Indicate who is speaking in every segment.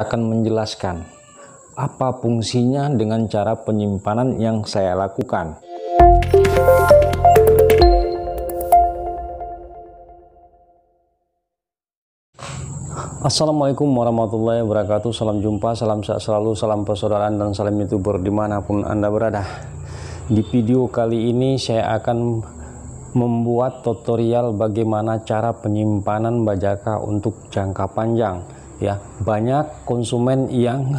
Speaker 1: akan menjelaskan apa fungsinya dengan cara penyimpanan yang saya lakukan. Assalamualaikum warahmatullahi wabarakatuh Salam jumpa, salam sehat selalu, salam persaudaraan dan salam youtuber dimanapun anda berada Di video kali ini saya akan membuat tutorial bagaimana cara penyimpanan bajaka untuk jangka panjang ya banyak konsumen yang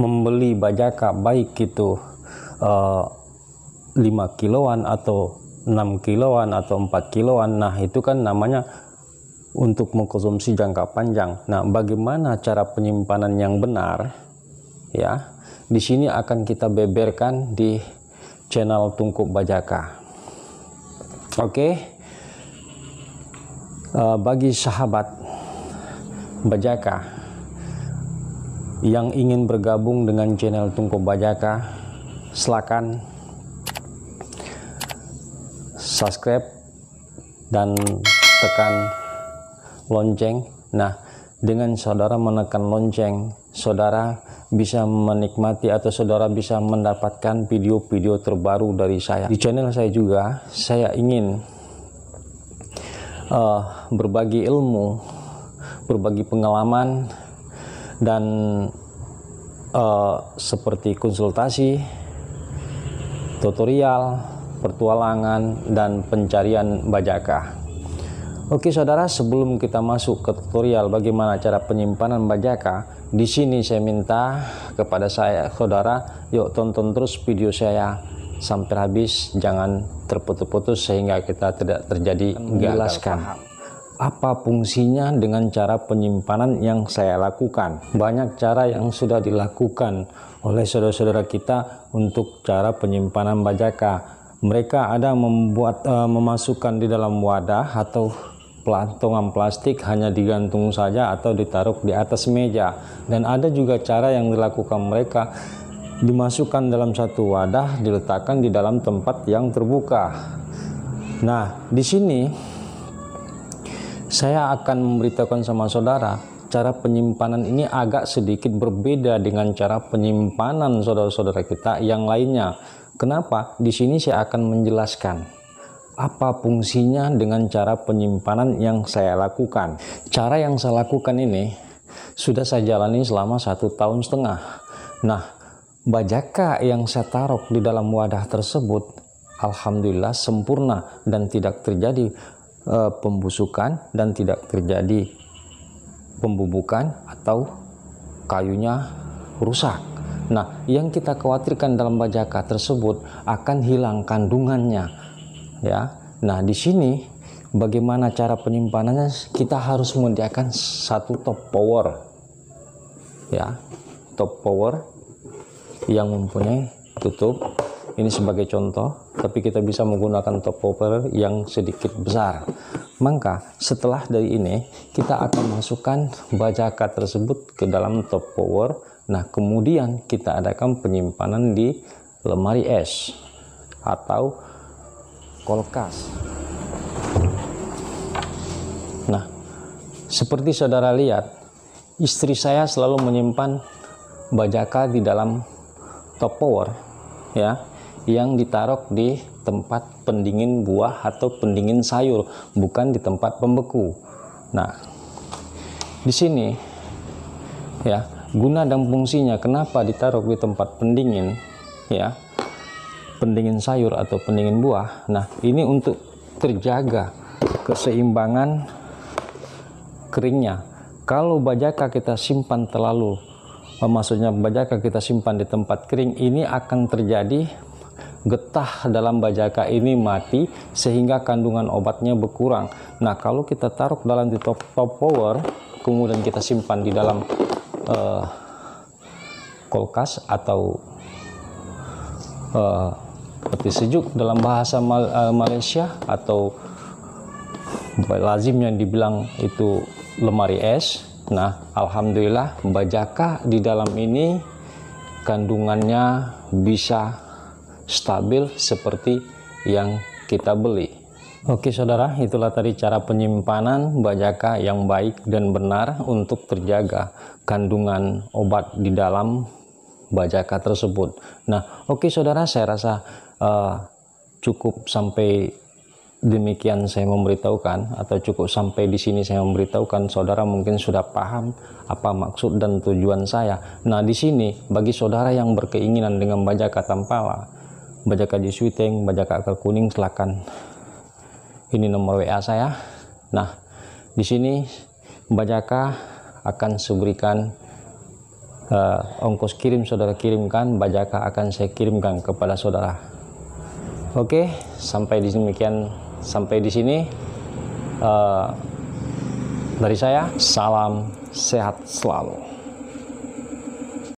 Speaker 1: membeli bajaka baik itu uh, eh, 5 kiloan atau 6 kiloan atau 4 kiloan nah itu kan namanya untuk mengkonsumsi jangka panjang nah bagaimana cara penyimpanan yang benar ya di sini akan kita beberkan di channel Tungku bajaka oke okay? uh, eh, bagi sahabat Bajaka yang ingin bergabung dengan channel Tungko Bajaka silakan subscribe dan tekan lonceng nah dengan saudara menekan lonceng saudara bisa menikmati atau saudara bisa mendapatkan video-video terbaru dari saya di channel saya juga saya ingin uh, berbagi ilmu berbagi pengalaman dan uh, seperti konsultasi, tutorial, pertualangan dan pencarian bajaka. Oke saudara, sebelum kita masuk ke tutorial bagaimana cara penyimpanan bajaka, di sini saya minta kepada saya saudara, yuk tonton terus video saya sampai habis, jangan terputus-putus sehingga kita tidak terjadi menjelaskan apa fungsinya dengan cara penyimpanan yang saya lakukan. Banyak cara yang sudah dilakukan oleh saudara-saudara kita untuk cara penyimpanan bajaka. Mereka ada membuat uh, memasukkan di dalam wadah atau pelantongan plastik hanya digantung saja atau ditaruh di atas meja. Dan ada juga cara yang dilakukan mereka dimasukkan dalam satu wadah diletakkan di dalam tempat yang terbuka. Nah, di sini saya akan memberitahukan sama saudara cara penyimpanan ini agak sedikit berbeda dengan cara penyimpanan saudara-saudara kita yang lainnya. Kenapa? Di sini saya akan menjelaskan apa fungsinya dengan cara penyimpanan yang saya lakukan. Cara yang saya lakukan ini sudah saya jalani selama satu tahun setengah. Nah, bajaka yang saya taruh di dalam wadah tersebut, alhamdulillah sempurna dan tidak terjadi Eh, pembusukan dan tidak terjadi pembubukan atau kayunya rusak. Nah, yang kita khawatirkan dalam bajaka tersebut akan hilang kandungannya. Ya. Nah, di sini bagaimana cara penyimpanannya kita harus menyediakan satu top power. Ya. Top power yang mempunyai tutup. Ini sebagai contoh tapi kita bisa menggunakan top cover yang sedikit besar. Maka setelah dari ini kita akan masukkan bajaka tersebut ke dalam top power. Nah, kemudian kita adakan penyimpanan di lemari es atau kulkas. Nah, seperti saudara lihat, istri saya selalu menyimpan bajaka di dalam top power ya yang ditaruh di tempat pendingin buah atau pendingin sayur, bukan di tempat pembeku. Nah, di sini ya, guna dan fungsinya kenapa ditaruh di tempat pendingin ya? Pendingin sayur atau pendingin buah. Nah, ini untuk terjaga keseimbangan keringnya. Kalau bajaka kita simpan terlalu maksudnya bajaka kita simpan di tempat kering ini akan terjadi getah dalam bajaka ini mati sehingga kandungan obatnya berkurang. Nah, kalau kita taruh dalam di top, top power, kemudian kita simpan di dalam uh, kulkas atau uh, peti sejuk dalam bahasa Mal uh, Malaysia atau lazimnya dibilang itu lemari es. Nah, alhamdulillah bajaka di dalam ini kandungannya bisa stabil seperti yang kita beli. Oke saudara, itulah tadi cara penyimpanan bajaka yang baik dan benar untuk terjaga kandungan obat di dalam bajaka tersebut. Nah, oke saudara, saya rasa uh, cukup sampai demikian saya memberitahukan atau cukup sampai di sini saya memberitahukan saudara mungkin sudah paham apa maksud dan tujuan saya. Nah, di sini bagi saudara yang berkeinginan dengan bajaka tampala bajaka di syuting bajaka akar kuning silakan ini nomor WA saya nah di sini bajaka akan saya uh, eh, ongkos kirim saudara kirimkan bajaka akan saya kirimkan kepada saudara oke sampai di demikian sampai di sini uh, dari saya salam sehat selalu